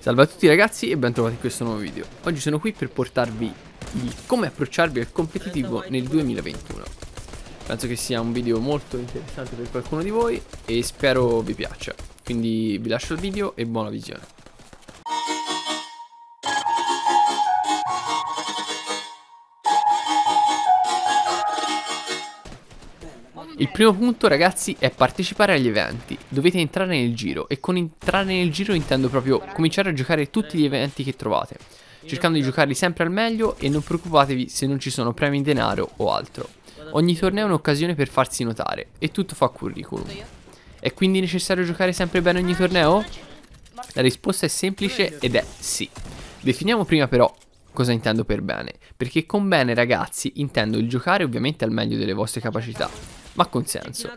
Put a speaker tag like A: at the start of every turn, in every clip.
A: Salve a tutti ragazzi e bentrovati in questo nuovo video. Oggi sono qui per portarvi il come approcciarvi al competitivo nel 2021. Penso che sia un video molto interessante per qualcuno di voi e spero vi piaccia. Quindi vi lascio il video e buona visione. Il primo punto ragazzi è partecipare agli eventi, dovete entrare nel giro e con entrare nel giro intendo proprio cominciare a giocare tutti gli eventi che trovate, cercando di giocarli sempre al meglio e non preoccupatevi se non ci sono premi in denaro o altro. Ogni torneo è un'occasione per farsi notare e tutto fa curriculum. È quindi necessario giocare sempre bene ogni torneo? La risposta è semplice ed è sì. Definiamo prima però cosa intendo per bene, perché con bene ragazzi intendo il giocare ovviamente al meglio delle vostre capacità, ma con senso.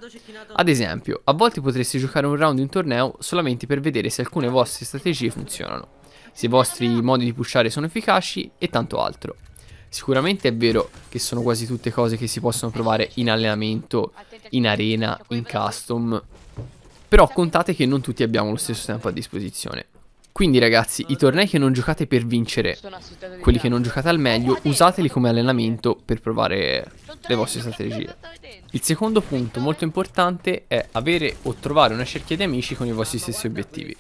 A: Ad esempio, a volte potresti giocare un round in torneo solamente per vedere se alcune vostre strategie funzionano, se i vostri modi di pushare sono efficaci e tanto altro. Sicuramente è vero che sono quasi tutte cose che si possono provare in allenamento, in arena, in custom, però contate che non tutti abbiamo lo stesso tempo a disposizione. Quindi ragazzi, i tornei che non giocate per vincere, quelli che non giocate al meglio, usateli come allenamento per provare le vostre strategie. Il secondo punto molto importante è avere o trovare una cerchia di amici con i vostri stessi obiettivi.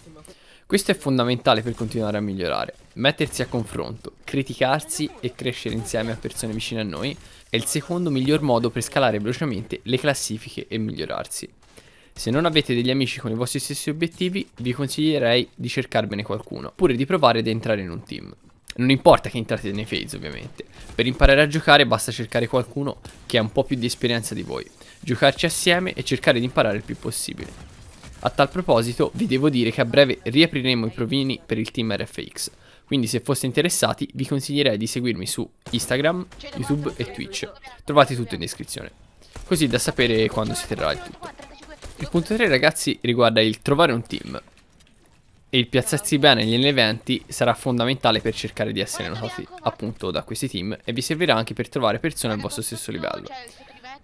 A: Questo è fondamentale per continuare a migliorare. Mettersi a confronto, criticarsi e crescere insieme a persone vicine a noi è il secondo miglior modo per scalare velocemente le classifiche e migliorarsi. Se non avete degli amici con i vostri stessi obiettivi, vi consiglierei di cercarvene qualcuno, oppure di provare ad entrare in un team. Non importa che entrate nei phase ovviamente, per imparare a giocare basta cercare qualcuno che ha un po' più di esperienza di voi, giocarci assieme e cercare di imparare il più possibile. A tal proposito vi devo dire che a breve riapriremo i provini per il team RFX, quindi se foste interessati vi consiglierei di seguirmi su Instagram, YouTube e Twitch, trovate tutto in descrizione, così da sapere quando si terrà il tutto. Il punto 3 ragazzi riguarda il trovare un team e il piazzarsi bene negli eventi sarà fondamentale per cercare di essere notati appunto da questi team e vi servirà anche per trovare persone al vostro stesso livello.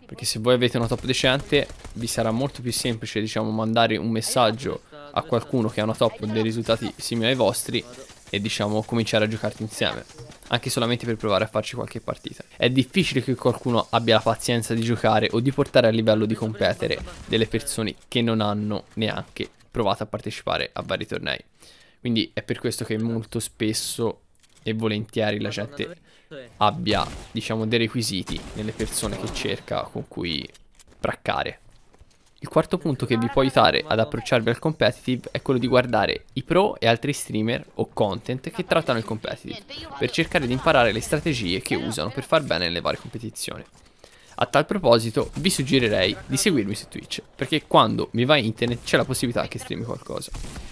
A: Perché se voi avete una top decente vi sarà molto più semplice diciamo mandare un messaggio a qualcuno che ha una top con dei risultati simili ai vostri e diciamo cominciare a giocarti insieme anche solamente per provare a farci qualche partita. È difficile che qualcuno abbia la pazienza di giocare o di portare a livello di competere delle persone che non hanno neanche provato a partecipare a vari tornei. Quindi è per questo che molto spesso e volentieri la gente abbia, diciamo, dei requisiti nelle persone che cerca con cui praccare. Il quarto punto che vi può aiutare ad approcciarvi al competitive è quello di guardare i pro e altri streamer o content che trattano il competitive per cercare di imparare le strategie che usano per far bene nelle varie competizioni. A tal proposito vi suggerirei di seguirmi su Twitch perché quando mi va internet c'è la possibilità che streami qualcosa.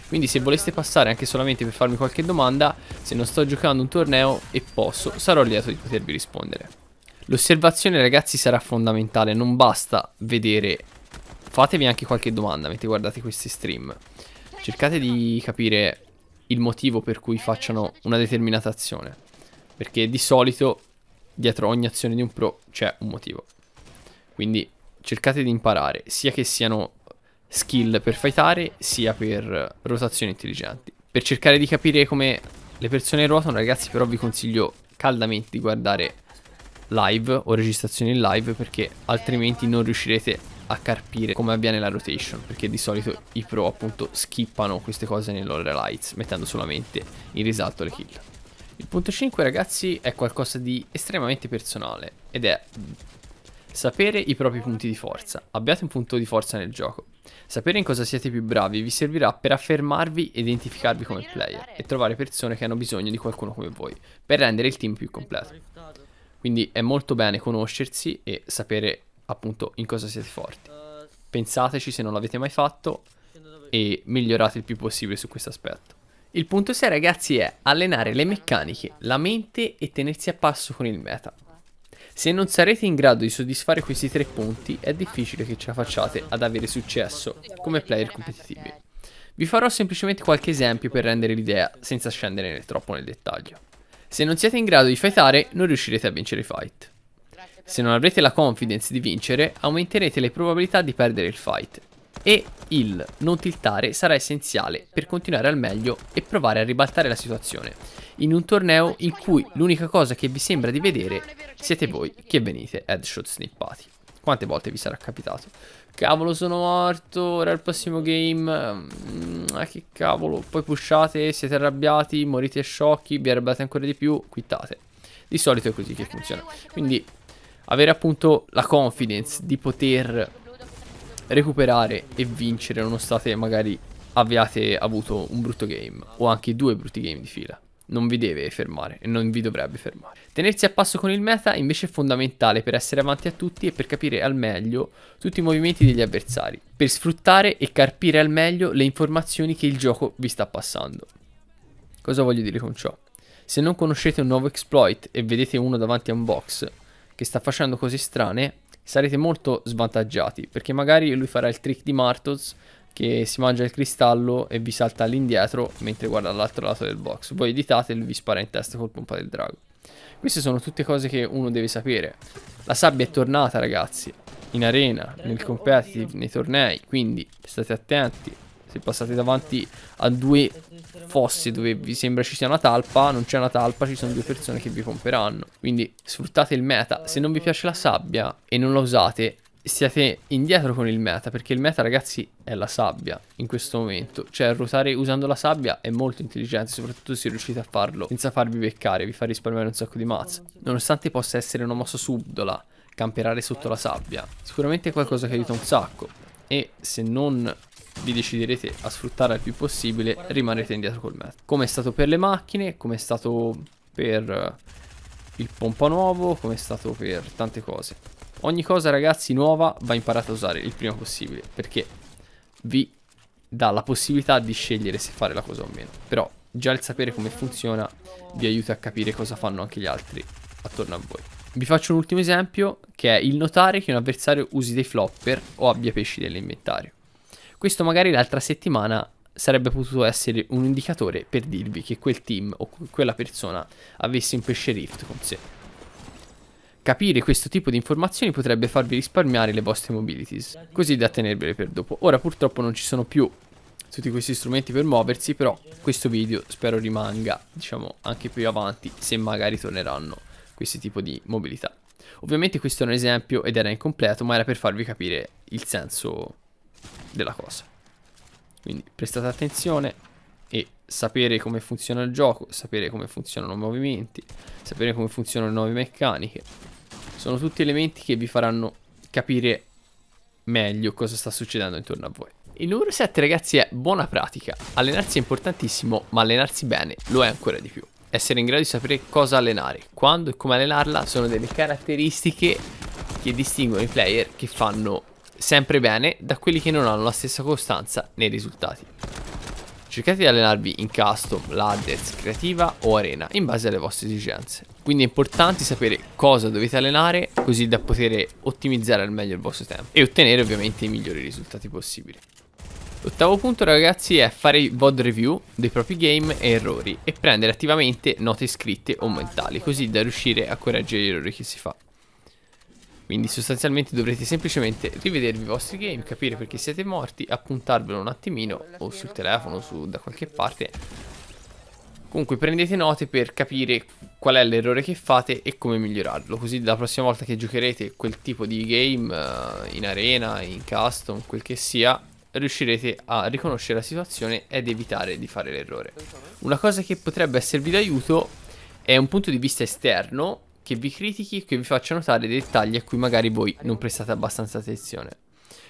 A: Quindi se voleste passare anche solamente per farmi qualche domanda, se non sto giocando un torneo e posso, sarò lieto di potervi rispondere. L'osservazione ragazzi sarà fondamentale, non basta vedere fatevi anche qualche domanda mentre guardate questi stream. Cercate di capire il motivo per cui facciano una determinata azione. Perché di solito dietro ogni azione di un pro c'è un motivo. Quindi cercate di imparare, sia che siano skill per fightare, sia per rotazioni intelligenti. Per cercare di capire come le persone ruotano, ragazzi, però vi consiglio caldamente di guardare live o registrazioni in live perché altrimenti non riuscirete a a carpire come avviene la rotation perché di solito i pro appunto skippano queste cose loro Lights mettendo solamente in risalto le kill. Il punto 5 ragazzi è qualcosa di estremamente personale ed è mm, sapere i propri punti di forza. Abbiate un punto di forza nel gioco. Sapere in cosa siete più bravi vi servirà per affermarvi e identificarvi come player e trovare persone che hanno bisogno di qualcuno come voi per rendere il team più completo. Quindi è molto bene conoscersi e sapere appunto in cosa siete forti. Pensateci se non l'avete mai fatto e migliorate il più possibile su questo aspetto. Il punto 6 ragazzi è allenare le meccaniche, la mente e tenersi a passo con il meta. Se non sarete in grado di soddisfare questi tre punti è difficile che ce la facciate ad avere successo come player competitivi. Vi farò semplicemente qualche esempio per rendere l'idea senza scendere troppo nel dettaglio. Se non siete in grado di fightare non riuscirete a vincere i fight. Se non avrete la confidence di vincere, aumenterete le probabilità di perdere il fight. E il non tiltare sarà essenziale per continuare al meglio e provare a ribaltare la situazione, in un torneo in cui l'unica cosa che vi sembra di vedere siete voi che venite headshot snippati. Quante volte vi sarà capitato? Cavolo sono morto, ora il prossimo game... Mm, ah che cavolo, poi pushate, siete arrabbiati, morite sciocchi, vi arrabbiate ancora di più, quittate. Di solito è così che funziona. Quindi avere appunto la confidence di poter recuperare e vincere nonostante magari abbiate avuto un brutto game o anche due brutti game di fila. Non vi deve fermare e non vi dovrebbe fermare. Tenersi a passo con il meta invece è fondamentale per essere avanti a tutti e per capire al meglio tutti i movimenti degli avversari, per sfruttare e carpire al meglio le informazioni che il gioco vi sta passando. Cosa voglio dire con ciò? Se non conoscete un nuovo exploit e vedete uno davanti a un box, che sta facendo cose strane, sarete molto svantaggiati, perché magari lui farà il trick di Martos che si mangia il cristallo e vi salta all'indietro mentre guarda dall'altro lato del box. Voi editate e lui vi spara in testa col pompa del drago. Queste sono tutte cose che uno deve sapere. La sabbia è tornata, ragazzi, in arena, nel competitive, nei tornei, quindi state attenti. Se passate davanti a due fossi dove vi sembra ci sia una talpa, non c'è una talpa, ci sono due persone che vi pomperanno. Quindi sfruttate il meta. Se non vi piace la sabbia e non la usate, siate indietro con il meta, perché il meta, ragazzi, è la sabbia in questo momento. Cioè, ruotare usando la sabbia è molto intelligente, soprattutto se riuscite a farlo senza farvi beccare, vi fa risparmiare un sacco di mazza. Nonostante possa essere una mossa subdola, camperare sotto la sabbia, sicuramente è qualcosa che aiuta un sacco. E se non vi deciderete a sfruttare il più possibile rimanete indietro col mezzo. Come è stato per le macchine, come è stato per eh, il pompa nuovo, come è stato per tante cose. Ogni cosa ragazzi nuova va imparata a usare il prima possibile perché vi dà la possibilità di scegliere se fare la cosa o meno. Però già il sapere come funziona vi aiuta a capire cosa fanno anche gli altri attorno a voi. Vi faccio un ultimo esempio che è il notare che un avversario usi dei flopper o abbia pesci nell'inventario. Questo magari l'altra settimana sarebbe potuto essere un indicatore per dirvi che quel team o quella persona avesse un pesce rift con sé. Capire questo tipo di informazioni potrebbe farvi risparmiare le vostre mobilities, così da tenervele per dopo. Ora purtroppo non ci sono più tutti questi strumenti per muoversi, però questo video spero rimanga, diciamo, anche più avanti, se magari torneranno questi tipi di mobilità. Ovviamente questo è un esempio ed era incompleto, ma era per farvi capire il senso della cosa. Quindi prestate attenzione e sapere come funziona il gioco, sapere come funzionano i movimenti, sapere come funzionano le nuove meccaniche. Sono tutti elementi che vi faranno capire meglio cosa sta succedendo intorno a voi. Il numero 7 ragazzi è buona pratica. Allenarsi è importantissimo, ma allenarsi bene lo è ancora di più. Essere in grado di sapere cosa allenare, quando e come allenarla sono delle caratteristiche che distinguono i player che fanno sempre bene da quelli che non hanno la stessa costanza nei risultati. Cercate di allenarvi in custom, ladders, creativa o arena in base alle vostre esigenze. Quindi è importante sapere cosa dovete allenare così da poter ottimizzare al meglio il vostro tempo e ottenere ovviamente i migliori risultati possibili. L'ottavo punto ragazzi è fare VOD review dei propri game e errori e prendere attivamente note scritte o mentali così da riuscire a correggere gli errori che si fa. Quindi sostanzialmente dovrete semplicemente rivedervi i vostri game, capire perché siete morti, appuntarvelo un attimino o sul telefono, su da qualche parte. Comunque prendete note per capire qual è l'errore che fate e come migliorarlo, così la prossima volta che giocherete quel tipo di game uh, in arena, in custom, quel che sia, riuscirete a riconoscere la situazione ed evitare di fare l'errore. Una cosa che potrebbe esservi d'aiuto è un punto di vista esterno che vi critichi o che vi faccia notare dettagli a cui magari voi non prestate abbastanza attenzione.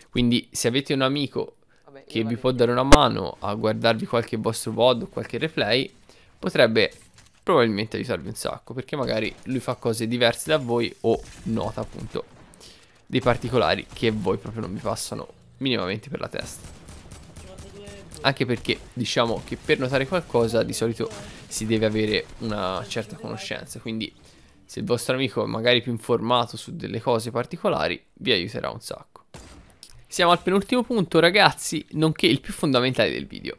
A: Quindi se avete un amico che vi può dare una mano a guardarvi qualche vostro VOD o qualche replay, potrebbe probabilmente aiutarvi un sacco, perché magari lui fa cose diverse da voi o nota appunto dei particolari che voi proprio non vi passano minimamente per la testa. Anche perché diciamo che per notare qualcosa di solito si deve avere una certa conoscenza, quindi se il vostro amico è magari più informato su delle cose particolari, vi aiuterà un sacco. Siamo al penultimo punto ragazzi, nonché il più fondamentale del video,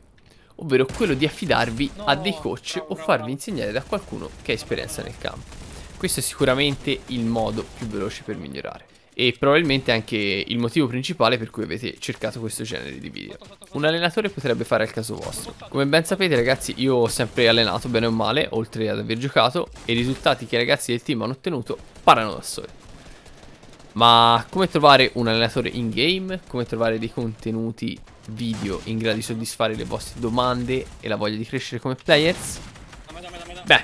A: ovvero quello di affidarvi a dei coach o farvi insegnare da qualcuno che ha esperienza nel campo. Questo è sicuramente il modo più veloce per migliorare e probabilmente anche il motivo principale per cui avete cercato questo genere di video. Un allenatore potrebbe fare al caso vostro. Come ben sapete ragazzi io ho sempre allenato bene o male, oltre ad aver giocato, e i risultati che i ragazzi del team hanno ottenuto parano da soli. Ma come trovare un allenatore in game? Come trovare dei contenuti video in grado di soddisfare le vostre domande e la voglia di crescere come players? Beh,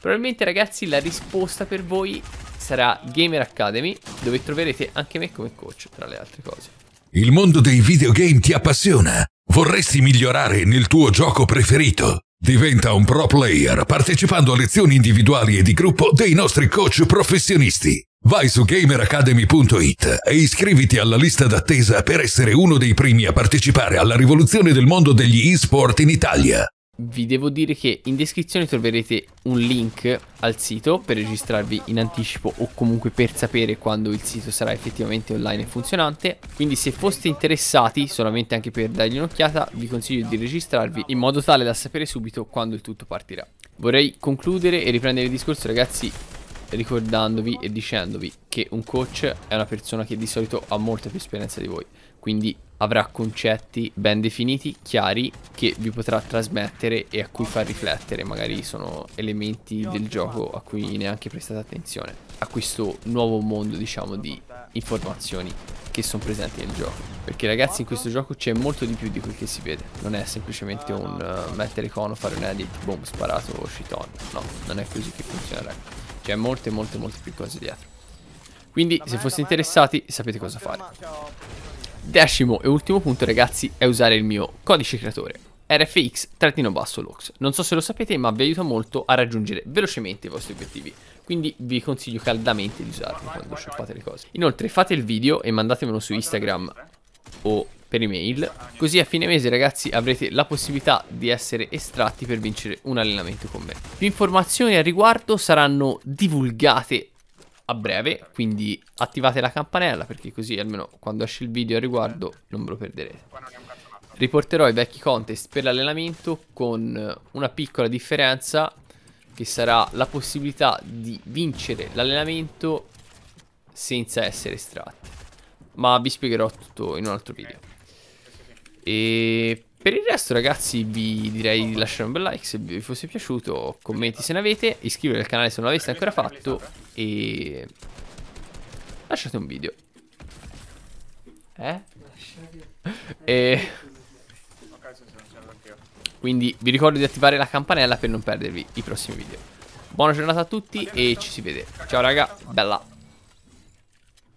A: probabilmente ragazzi la risposta per voi sarà Gamer Academy, dove troverete anche me come coach, tra le altre cose. Il mondo dei videogame ti appassiona? Vorresti migliorare nel tuo gioco preferito? Diventa un pro player partecipando a lezioni individuali e di gruppo dei nostri coach professionisti. Vai su gameracademy.it e iscriviti alla lista d'attesa per essere uno dei primi a partecipare alla rivoluzione del mondo degli eSport in Italia vi devo dire che in descrizione troverete un link al sito per registrarvi in anticipo o comunque per sapere quando il sito sarà effettivamente online e funzionante. Quindi se foste interessati, solamente anche per dargli un'occhiata, vi consiglio di registrarvi in modo tale da sapere subito quando il tutto partirà. Vorrei concludere e riprendere il discorso ragazzi ricordandovi e dicendovi che un coach è una persona che di solito ha molta più esperienza di voi. Quindi avrà concetti ben definiti, chiari, che vi potrà trasmettere e a cui far riflettere. Magari sono elementi del gioco a cui neanche prestate attenzione, a questo nuovo mondo, diciamo, di informazioni che sono presenti nel gioco. Perché ragazzi in questo gioco c'è molto di più di quel che si vede. Non è semplicemente un uh, mettere cono, fare un edit, boom, sparato, shit on. No, non è così che funziona, ragazzi. C'è molte, molte, molte più cose dietro. Quindi se foste interessati sapete cosa fare. Decimo e ultimo punto ragazzi è usare il mio codice creatore RFX-LOX. basso Non so se lo sapete ma vi aiuta molto a raggiungere velocemente i vostri obiettivi quindi vi consiglio caldamente di usarlo quando shoppate le cose. Inoltre fate il video e mandatemelo su Instagram o per email, così a fine mese ragazzi avrete la possibilità di essere estratti per vincere un allenamento con me. Più informazioni al riguardo saranno divulgate a breve, quindi attivate la campanella perché così almeno quando esce il video a riguardo non ve lo perderete. Riporterò i vecchi contest per l'allenamento con una piccola differenza che sarà la possibilità di vincere l'allenamento senza essere estratti. Ma vi spiegherò tutto in un altro video. E per il resto ragazzi vi direi di lasciare un bel like se vi fosse piaciuto, commenti se ne avete, iscrivervi al canale se non l'avete ancora fatto e lasciate un video.
B: Eh? eh? E...
A: Quindi vi ricordo di attivare la campanella per non perdervi i prossimi video. Buona giornata a tutti e ci si vede. Ciao raga, bella.